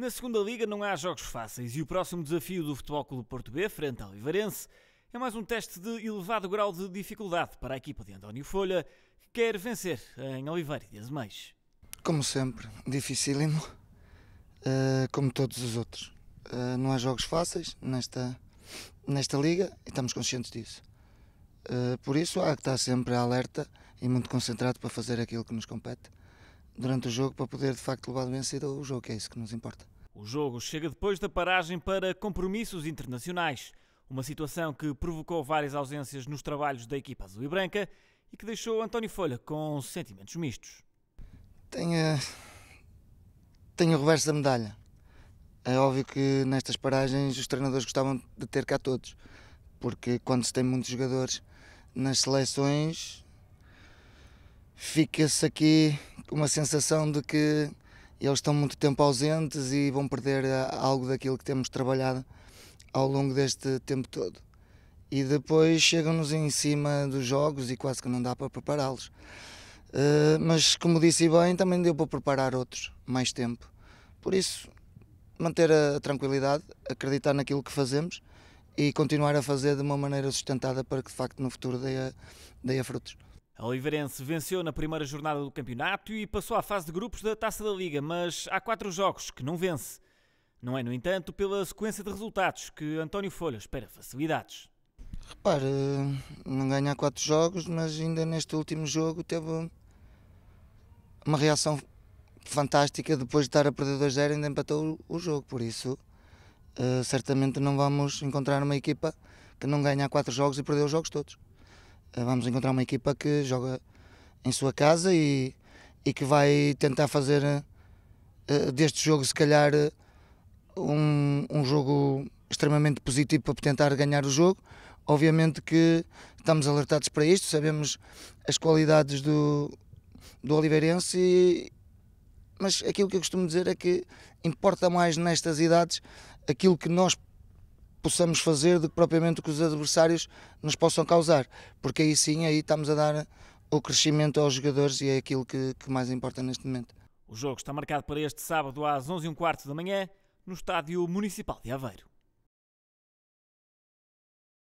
Na segunda liga não há jogos fáceis e o próximo desafio do Futebol Clube Porto B frente ao Ivarense é mais um teste de elevado grau de dificuldade para a equipa de António Folha, que quer vencer em Oliveira de Azemais. Como sempre, dificílimo, eh, como todos os outros. Eh, não há jogos fáceis nesta, nesta liga e estamos conscientes disso. Eh, por isso há que estar sempre alerta e muito concentrado para fazer aquilo que nos compete durante o jogo para poder de facto levar vencida o jogo, que é isso que nos importa. O jogo chega depois da paragem para compromissos internacionais, uma situação que provocou várias ausências nos trabalhos da equipa azul e branca e que deixou António Folha com sentimentos mistos. Tenho, tenho o reverso da medalha. É óbvio que nestas paragens os treinadores gostavam de ter cá todos, porque quando se tem muitos jogadores nas seleções, fica-se aqui uma sensação de que eles estão muito tempo ausentes e vão perder eh, algo daquilo que temos trabalhado ao longo deste tempo todo. E depois chegam-nos em cima dos jogos e quase que não dá para prepará-los. Uh, mas, como disse bem, também deu para preparar outros mais tempo. Por isso, manter a tranquilidade, acreditar naquilo que fazemos e continuar a fazer de uma maneira sustentada para que, de facto, no futuro dê, dê frutos. A Oliveirense venceu na primeira jornada do campeonato e passou à fase de grupos da Taça da Liga, mas há quatro jogos que não vence. Não é, no entanto, pela sequência de resultados que António Folha espera facilidades. Repare, não ganha quatro jogos, mas ainda neste último jogo teve uma reação fantástica depois de estar a perder 2-0 ainda empatou o jogo, por isso eh, certamente não vamos encontrar uma equipa que não ganha quatro jogos e perdeu os jogos todos. Eh, vamos encontrar uma equipa que joga em sua casa e, e que vai tentar fazer eh, eh, deste jogo, se calhar, um, um jogo extremamente positivo para tentar ganhar o jogo. Obviamente que estamos alertados para isto, sabemos as qualidades do, do Oliveirense, e, mas aquilo que eu costumo dizer é que importa mais nestas idades aquilo que nós possamos fazer do que propriamente o que os adversários nos possam causar, porque aí sim aí estamos a dar o crescimento aos jogadores e é aquilo que, que mais importa neste momento. O jogo está marcado para este sábado às 11h15 da manhã no Estádio Municipal de Aveiro.